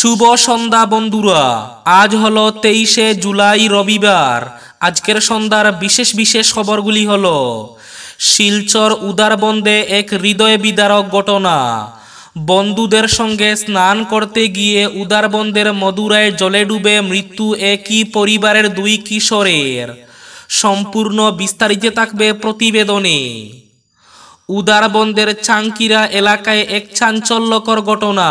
শুভ সন্ধ্যা বন্ধুরা আজ হলো তেইশে জুলাই রবিবার আজকের সন্ধ্যার বিশেষ বিশেষ খবরগুলি হল শিলচর উদারবন্দে এক হৃদয় বিদারক ঘটনা বন্ধুদের সঙ্গে স্নান করতে গিয়ে উদারবন্দের মদুরায় জলে ডুবে মৃত্যু একই পরিবারের দুই কিশোরের সম্পূর্ণ বিস্তারিত থাকবে প্রতিবেদনে উদারবন্দের চাঙ্কিরা এলাকায় এক চাঞ্চল্যকর ঘটনা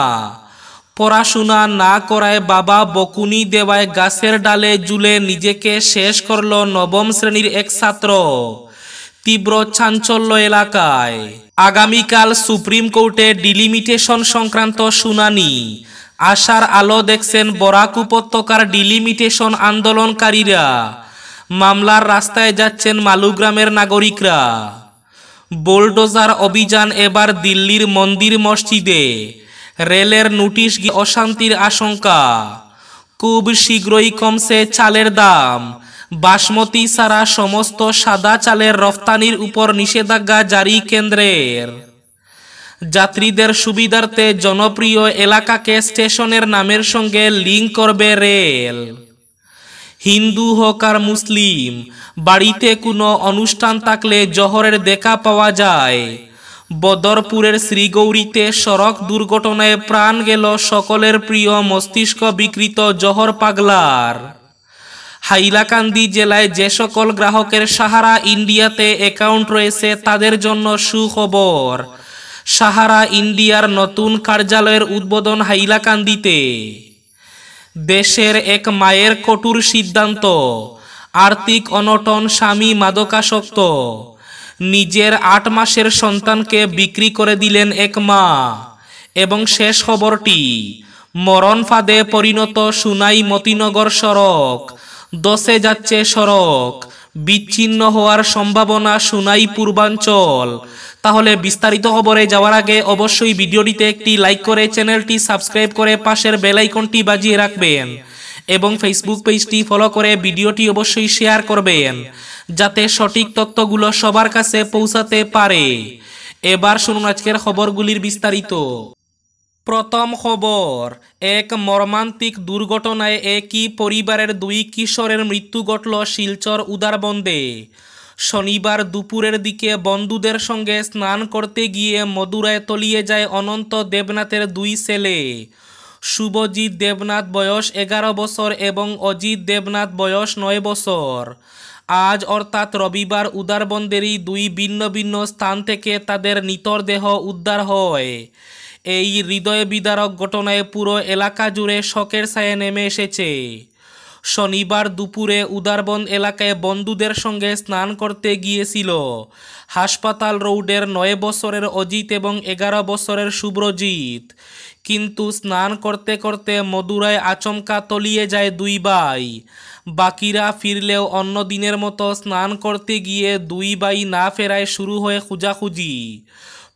পড়াশোনা না করায় বাবা বকুনি দেওয়ায় গাছের ডালে জুলে নিজেকে শেষ করল নবম শ্রেণীর এক ছাত্র তীব্র চাঞ্চল্য এলাকায় আগামীকাল সুপ্রিম কোর্টে ডিলিমিটেশন সংক্রান্ত শুনানি আশার আলো দেখছেন বরাক উপত্যকার ডিলিমিটেশন আন্দোলনকারীরা মামলার রাস্তায় যাচ্ছেন মালুগ্রামের নাগরিকরা বোলডোজার অভিযান এবার দিল্লির মন্দির মসজিদে রেলের নোটিশ অশান্তির আশঙ্কা খুব শীঘ্রই কমছে চালের দাম বাসমতি ছাড়া সমস্ত সাদা চালের রফতানির উপর নিষেধাজ্ঞা জারি কেন্দ্রের যাত্রীদের সুবিধার্থে জনপ্রিয় এলাকাকে স্টেশনের নামের সঙ্গে লিঙ্ক করবে রেল হিন্দু হোক আর মুসলিম বাড়িতে কোনো অনুষ্ঠান থাকলে জহরের দেখা পাওয়া যায় বদরপুরের শ্রীগৌরীতে সড়ক দুর্ঘটনায় প্রাণ গেল সকলের প্রিয় মস্তিষ্ক বিকৃত জহর পাগলার হাইলাকান্দি জেলায় যে সকল গ্রাহকের সাহারা ইন্ডিয়াতে অ্যাকাউন্ট রয়েছে তাদের জন্য সুখবর সাহারা ইন্ডিয়ার নতুন কার্যালয়ের উদ্বোধন হাইলাকান্দিতে দেশের এক মায়ের কটুর সিদ্ধান্ত আর্থিক অনটন স্বামী মাদকাসক্ত নিজের আট মাসের সন্তানকে বিক্রি করে দিলেন এক মা এবং শেষ খবরটি মরণ ফাঁদে পরিণত সুনাই মতিনগর সড়ক দশে যাচ্ছে সড়ক বিচ্ছিন্ন হওয়ার সম্ভাবনা সুনাই পূর্বাঞ্চল তাহলে বিস্তারিত খবরে যাওয়ার আগে অবশ্যই ভিডিওটিতে একটি লাইক করে চ্যানেলটি সাবস্ক্রাইব করে পাশের বেলাইকনটি বাজিয়ে রাখবেন এবং ফেসবুক পেজটি ফলো করে ভিডিওটি অবশ্যই শেয়ার করবেন যাতে সঠিক তথ্যগুলো সবার কাছে পৌঁছাতে পারে এবার শুনুন আজকের খবরগুলির বিস্তারিত প্রথম খবর এক মর্মান্তিক দুর্ঘটনায় একই পরিবারের দুই কিশোরের মৃত্যু ঘটল শিলচর উদারবন্দে শনিবার দুপুরের দিকে বন্ধুদের সঙ্গে স্নান করতে গিয়ে মদুরায় তলিয়ে যায় অনন্ত দেবনাথের দুই ছেলে শুভজিৎ দেবনাথ বয়স এগারো বছর এবং অজিত দেবনাথ বয়স নয় বছর আজ অর্থাৎ রবিবার উদারবন্দেরই দুই ভিন্ন ভিন্ন স্থান থেকে তাদের নিতর দেহ উদ্ধার হয় এই হৃদয় বিদারক ঘটনায় পুরো এলাকা জুড়ে শকের ছায়ে নেমে এসেছে শনিবার দুপুরে উদারবন এলাকায় বন্ধুদের সঙ্গে স্নান করতে গিয়েছিল হাসপাতাল রোডের নয় বছরের অজিত এবং এগারো বছরের শুভ্রজিৎ কিন্তু স্নান করতে করতে মদুরায় আচমকা তলিয়ে যায় দুই বাই বাকিরা ফিরলেও অন্য দিনের মতো স্নান করতে গিয়ে দুই বাই না ফেরায় শুরু হয়ে খুঁজাখুঁজি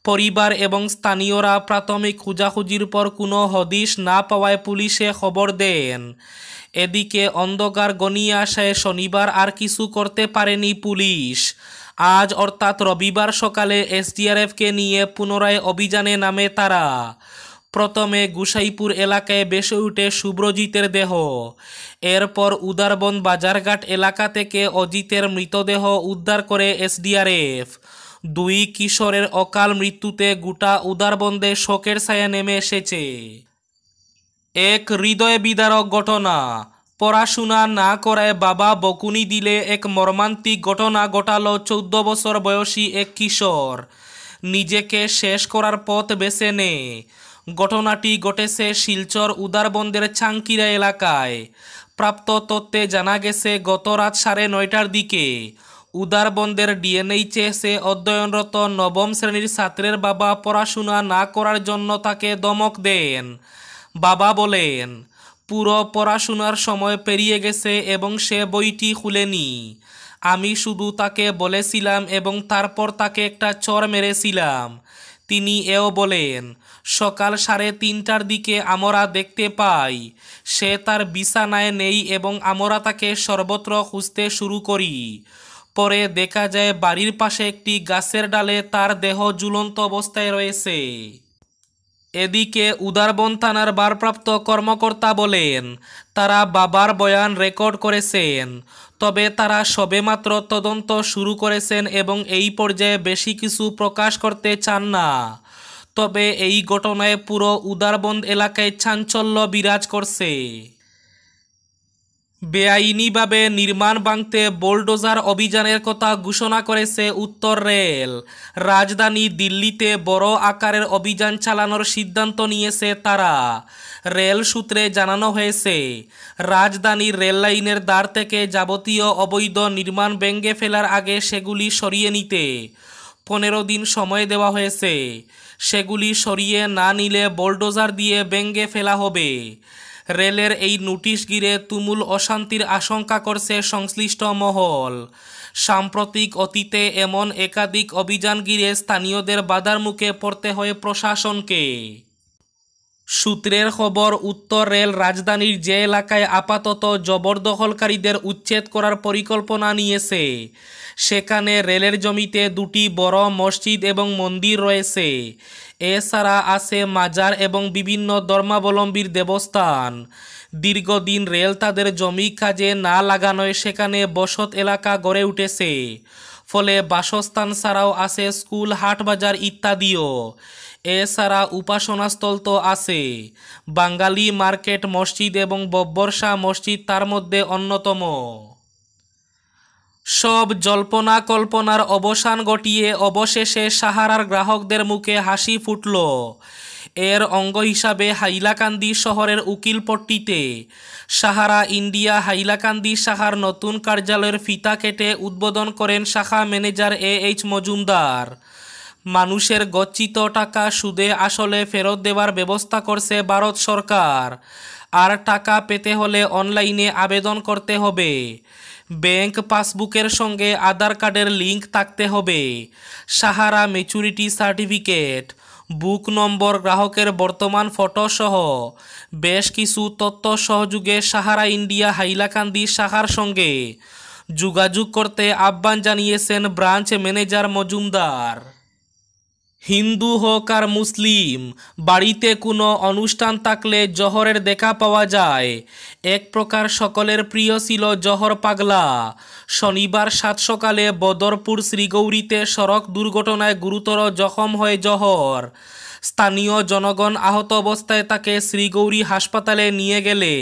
পরিবার এবং স্থানীয়রা প্রাথমিক খোঁজাখুঁজির পর কোনো হদিশ না পাওয়ায় পুলিশে খবর দেন এদিকে অন্ধকার গনিয়ে আসায় শনিবার আর কিছু করতে পারেনি পুলিশ আজ অর্থাৎ রবিবার সকালে এসডিআরএফকে নিয়ে পুনরায় অভিযানে নামে তারা প্রথমে গুসাইপুর এলাকায় বেসে উঠে শুভ্রজিতের দেহ এরপর উদারবন বাজারঘাট এলাকা থেকে অজিতের মৃতদেহ উদ্ধার করে এসডিআরএফ দুই কিশোরের অকাল মৃত্যুতে গোটা উদারবন্দে শোকের ছায়া নেমে এসেছে এক হৃদয় বিদারক ঘটনা পড়াশোনা না করায় বাবা বকুনি দিলে এক মর্মান্তিক ঘটনা ঘটাল চৌদ্দ বছর বয়সী এক কিশোর নিজেকে শেষ করার পথ বেছে নেয় ঘটনাটি ঘটেছে শিলচর উদারবন্দের চাঙ্কিরা এলাকায় প্রাপ্ত তথ্যে জানা গেছে গত রাত সাড়ে নয়টার দিকে উদারবন্দের ডিএনএইচএসে অধ্যয়নরত নবম শ্রেণীর ছাত্রের বাবা পড়াশোনা না করার জন্য তাকে দমক দেন বাবা বলেন পুরো পড়াশোনার সময় পেরিয়ে গেছে এবং সে বইটি খুলেনি আমি শুধু তাকে বলেছিলাম এবং তারপর তাকে একটা চর মেরেছিলাম তিনি এও বলেন সকাল সাড়ে তিনটার দিকে আমরা দেখতে পাই সে তার বিছানায় নেই এবং আমরা তাকে সর্বত্র খুঁজতে শুরু করি পরে দেখা যায় বাড়ির পাশে একটি গাছের ডালে তার দেহ ঝুলন্ত অবস্থায় রয়েছে এদিকে উদারবন থানার ভারপ্রাপ্ত কর্মকর্তা বলেন তারা বাবার বয়ান রেকর্ড করেছেন তবে তারা সবেমাত্র তদন্ত শুরু করেছেন এবং এই পর্যায়ে বেশি কিছু প্রকাশ করতে চান না তবে এই ঘটনায় পুরো উদারবন্দ এলাকায় চাঞ্চল্য বিরাজ করছে বেআইনিভাবে নির্মাণ বাংতে বোলডোজার অভিযানের কথা ঘোষণা করেছে উত্তর রেল রাজধানী দিল্লিতে বড় আকারের অভিযান চালানোর সিদ্ধান্ত নিয়েছে তারা রেল সূত্রে জানানো হয়েছে রাজধানীর রেললাইনের দ্বার থেকে যাবতীয় অবৈধ নির্মাণ ব্যঙ্গে ফেলার আগে সেগুলি সরিয়ে নিতে পনেরো দিন সময় দেওয়া হয়েছে সেগুলি সরিয়ে না নিলে বোলডোজার দিয়ে ব্যঙ্গে ফেলা হবে রেলের এই নোটিশ গিরে তুমুল অশান্তির আশঙ্কা করছে সংশ্লিষ্ট মহল সাম্প্রতিক অতীতে এমন একাধিক অভিযান গিরে স্থানীয়দের বাধার মুখে পড়তে হয় প্রশাসনকে সূত্রের খবর উত্তর রেল রাজধানীর যে এলাকায় আপাতত জবরদখলকারীদের উচ্ছেদ করার পরিকল্পনা নিয়েছে সেখানে রেলের জমিতে দুটি বড় মসজিদ এবং মন্দির রয়েছে এছাড়া আছে মাজার এবং বিভিন্ন ধর্মাবলম্বীর দেবস্থান দীর্ঘদিন রেল তাদের জমি কাজে না লাগানোয় সেখানে বসত এলাকা গড়ে উঠেছে ফলে বাসস্থান ছাড়াও আছে স্কুল হাটবাজার ইত্যাদিও এছাড়া উপাসনাস্থল তো আছে বাঙালি মার্কেট মসজিদ এবং বব্বর মসজিদ তার মধ্যে অন্যতম সব জল্পনা কল্পনার অবসান ঘটিয়ে অবশেষে সাহারার গ্রাহকদের মুখে হাসি ফুটল এর অঙ্গ হিসাবে হাইলাকান্দি শহরের উকিলপট্টিতে সাহারা ইন্ডিয়া হাইলাকান্দি শাখার নতুন কার্যালয়ের ফিতা কেটে উদ্বোধন করেন শাখা ম্যানেজার এ এইচ মজুমদার মানুষের গচ্ছিত টাকা সুদে আসলে ফেরত দেওয়ার ব্যবস্থা করছে ভারত সরকার আর টাকা পেতে হলে অনলাইনে আবেদন করতে হবে ব্যাংক পাসবুকের সঙ্গে আধার কার্ডের লিঙ্ক থাকতে হবে Sahara maturity certificate book number গ্রাহকের বর্তমান ফটোসহ বেশ কিছু তথ্য সহযোগে সাহারা ইন্ডিয়া হাইলাকান্দি সাহার সঙ্গে যোগাযোগ করতে আহ্বান জানিয়েছেন ব্রাঞ্চ ম্যানেজার মজুমদার হিন্দু হোক আর মুসলিম বাড়িতে কোনো অনুষ্ঠান থাকলে জহরের দেখা পাওয়া যায় এক প্রকার সকলের প্রিয় ছিল জহর পাগলা শনিবার সাত সকালে বদরপুর শ্রীগৌরীতে সড়ক দুর্ঘটনায় গুরুতর জখম হয়ে জহর স্থানীয় জনগণ আহত অবস্থায় তাকে শ্রীগৌরী হাসপাতালে নিয়ে গেলে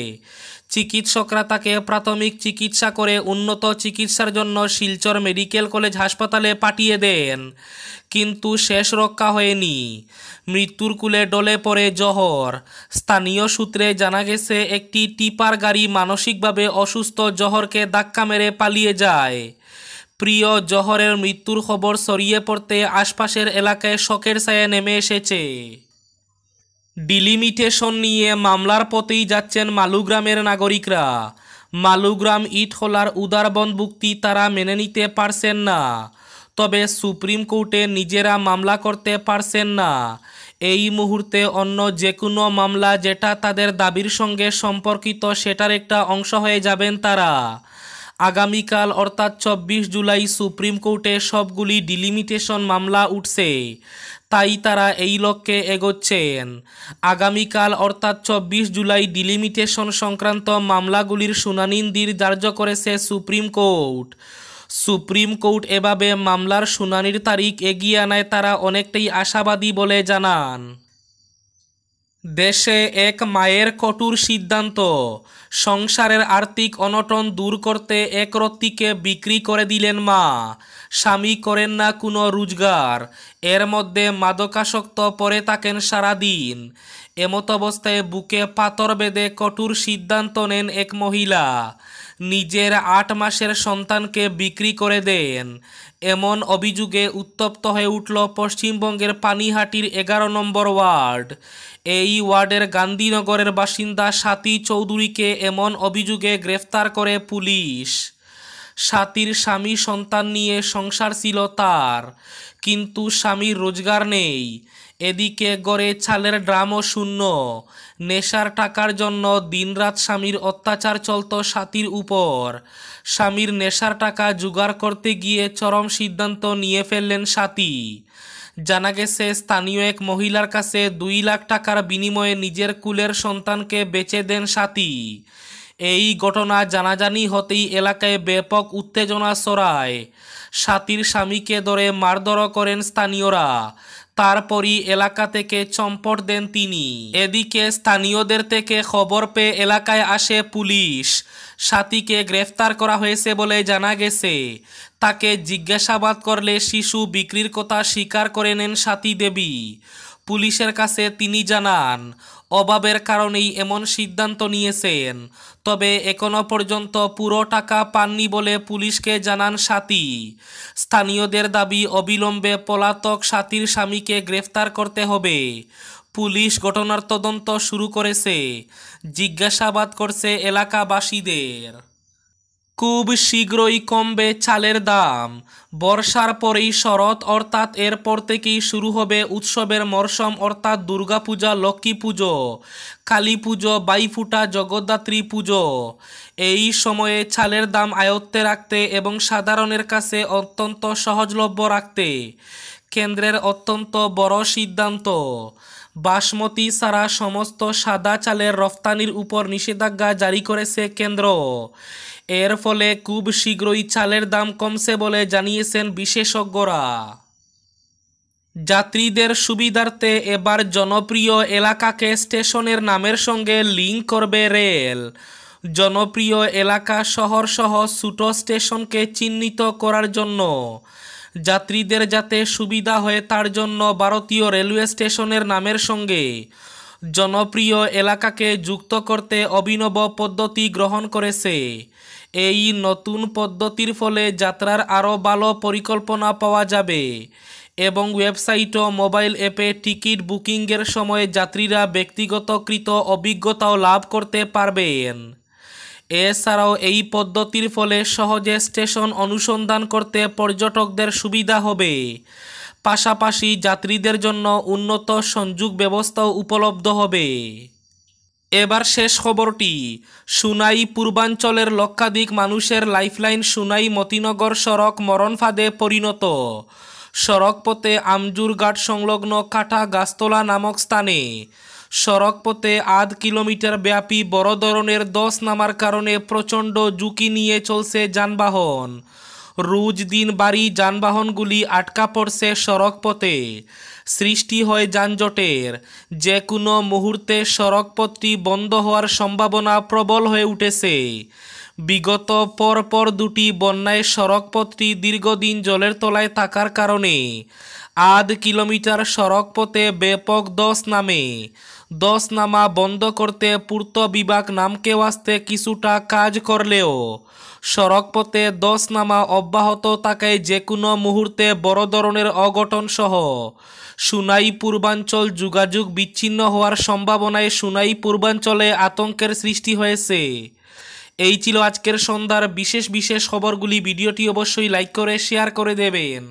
চিকিৎসকরা তাকে প্রাথমিক চিকিৎসা করে উন্নত চিকিৎসার জন্য শিলচর মেডিকেল কলেজ হাসপাতালে পাঠিয়ে দেন কিন্তু শেষ রক্ষা হয়নি মৃত্যুর কুলে ডলে পড়ে জহর স্থানীয় সূত্রে জানা গেছে একটি টিপার গাড়ি মানসিকভাবে অসুস্থ জহরকে ধাক্কা মেরে পালিয়ে যায় প্রিয় জহরের মৃত্যুর খবর ছড়িয়ে পড়তে আশপাশের এলাকায় শখের ছায়া নেমে এসেছে ডিলিমিটেশন নিয়ে মামলার পথেই যাচ্ছেন মালুগ্রামের নাগরিকরা মালুগ্রাম ইট উদারবন বুক্তি তারা মেনে নিতে পারছেন না তবে সুপ্রিম কোর্টে নিজেরা মামলা করতে পারছেন না এই মুহূর্তে অন্য যে কোনো মামলা যেটা তাদের দাবির সঙ্গে সম্পর্কিত সেটার একটা অংশ হয়ে যাবেন তারা আগামীকাল অর্থাৎ চব্বিশ জুলাই সুপ্রিম কোর্টে সবগুলি ডিলিমিটেশন মামলা উঠছে তাই তারা এই লক্ষ্যে এগোচ্ছেন আগামীকাল অর্থাৎ চব্বিশ জুলাই ডিলিমিটেশন সংক্রান্ত মামলাগুলির শুনানি ধার্য করেছে সুপ্রিম কোর্ট সুপ্রিম কোর্ট এভাবে মামলার শুনানির তারিখ এগিয়ে আনায় তারা অনেকটাই আশাবাদী বলে জানান দেশে এক মায়ের কঠোর সিদ্ধান্ত সংসারের আর্থিক অনটন দূর করতে এক রত্তিকে বিক্রি করে দিলেন মা স্বামী করেন না কোনো রোজগার এর মধ্যে মাদকাসক্ত পরে থাকেন সারাদিন এমত অবস্থায় বুকে পাথর বেঁধে কঠোর সিদ্ধান্ত নেন এক মহিলা নিজের আট মাসের সন্তানকে বিক্রি করে দেন এমন অভিযোগে উত্তপ্ত হয়ে উঠল পশ্চিমবঙ্গের পানিহাটির এগারো নম্বর ওয়ার্ড এই ওয়ার্ডের গান্ধীনগরের বাসিন্দা সাতী চৌধুরীকে এমন অভিযোগে গ্রেফতার করে পুলিশ সাতির স্বামী সন্তান নিয়ে সংসার ছিল তার কিন্তু স্বামীর রোজগার নেই এদিকে গড়ে ছালের ড্রামও শূন্য নেশার টাকার জন্য দিনরাত স্বামীর অত্যাচার চলত সাতির উপর স্বামীর নেশার টাকা জোগাড় করতে গিয়ে চরম সিদ্ধান্ত নিয়ে ফেললেন সাতি জানা গেছে স্থানীয় এক মহিলার কাছে দুই লাখ টাকার বিনিময়ে নিজের কুলের সন্তানকে বেচে দেন সাতি এই ঘটনা জানাজানি হতেই এলাকায় ব্যাপক উত্তেজনা ছড়ায় সাতির স্বামীকে ধরে মারধর করেন স্থানীয়রা তারপরই এলাকা থেকে চম্পট দেন তিনি এদিকে স্থানীয়দের থেকে খবর পেয়ে এলাকায় আসে পুলিশ সাতীকে গ্রেফতার করা হয়েছে বলে জানা গেছে তাকে জিজ্ঞাসাবাদ করলে শিশু বিক্রির কথা স্বীকার করে নেন সাতী দেবী পুলিশের কাছে তিনি জানান অভাবের কারণেই এমন সিদ্ধান্ত নিয়েছেন তবে এখনও পর্যন্ত পুরো টাকা পাননি বলে পুলিশকে জানান সাথী স্থানীয়দের দাবি অবিলম্বে পলাতক সাথীর স্বামীকে গ্রেফতার করতে হবে পুলিশ ঘটনার তদন্ত শুরু করেছে জিজ্ঞাসাবাদ করছে এলাকাবাসীদের খুব শীঘ্রই কমবে চালের দাম বর্ষার পরেই শরৎ অর্থাৎ এরপর থেকেই শুরু হবে উৎসবের মরশুম অর্থাৎ দুর্গাপূজা লক্ষ্মী পুজো কালী পুজো বাইফুটা জগদ্ধাত্রী পুজো এই সময়ে চালের দাম আয়ত্তে রাখতে এবং সাধারণের কাছে অত্যন্ত সহজলভ্য রাখতে কেন্দ্রের অত্যন্ত বড় সিদ্ধান্ত বাসমতি ছাড়া সমস্ত সাদা চালের রফতানির উপর নিষেধাজ্ঞা জারি করেছে কেন্দ্র এর ফলে খুব শীঘ্রই চালের দাম কমছে বলে জানিয়েছেন বিশেষজ্ঞরা যাত্রীদের সুবিধার্থে এবার জনপ্রিয় এলাকাকে স্টেশনের নামের সঙ্গে লিঙ্ক করবে রেল জনপ্রিয় এলাকা শহর সহ ছোট স্টেশনকে চিহ্নিত করার জন্য যাত্রীদের যাতে সুবিধা হয় তার জন্য ভারতীয় রেলওয়ে স্টেশনের নামের সঙ্গে জনপ্রিয় এলাকাকে যুক্ত করতে অভিনব পদ্ধতি গ্রহণ করেছে এই নতুন পদ্ধতির ফলে যাত্রার আরও ভালো পরিকল্পনা পাওয়া যাবে এবং ওয়েবসাইট ও মোবাইল অ্যাপে টিকিট বুকিংয়ের সময় যাত্রীরা ব্যক্তিগতকৃত অভিজ্ঞতাও লাভ করতে পারবেন এছাড়াও এই পদ্ধতির ফলে সহজে স্টেশন অনুসন্ধান করতে পর্যটকদের সুবিধা হবে পাশাপাশি যাত্রীদের জন্য উন্নত সংযোগ ব্যবস্থাও উপলব্ধ হবে এবার শেষ খবরটি সুনাই পূর্বাঞ্চলের লক্ষাধিক মানুষের লাইফলাইন সুনাই মতিনগর সড়ক ফাঁদে পরিণত সড়কপথে আমজুরঘাট সংলগ্ন কাটা গাছতলা নামক স্থানে সড়কপথে আধ কিলোমিটার ব্যাপী বড় ধরনের দশ নামার কারণে প্রচণ্ড ঝুঁকি নিয়ে চলছে যানবাহন রোজ দিন বাড়ি যানবাহনগুলি আটকা পড়ছে সড়কপথে সৃষ্টি হয় যানজটের যে কোনো মুহূর্তে সড়কপথটি বন্ধ হওয়ার সম্ভাবনা প্রবল হয়ে উঠেছে বিগত পরপর দুটি বন্যায় সড়কপথটি দীর্ঘদিন জলের তলায় থাকার কারণে আধ কিলোমিটার সড়ক পথে ব্যাপক দশ নামে দশ নামা বন্ধ করতে পূর্ত বিভাগ নামকে আসতে কিছুটা কাজ করলেও সড়ক পথে দশ নামা অব্যাহত থাকায় যে কোনো মুহূর্তে বড় ধরনের অঘটন সহ সুনাই পূর্বাঞ্চল যোগাযোগ বিচ্ছিন্ন হওয়ার সম্ভাবনায় সুনাই পূর্বাঞ্চলে আতঙ্কের সৃষ্টি হয়েছে এই ছিল আজকের সন্ধ্যার বিশেষ বিশেষ খবরগুলি ভিডিওটি অবশ্যই লাইক করে শেয়ার করে দেবেন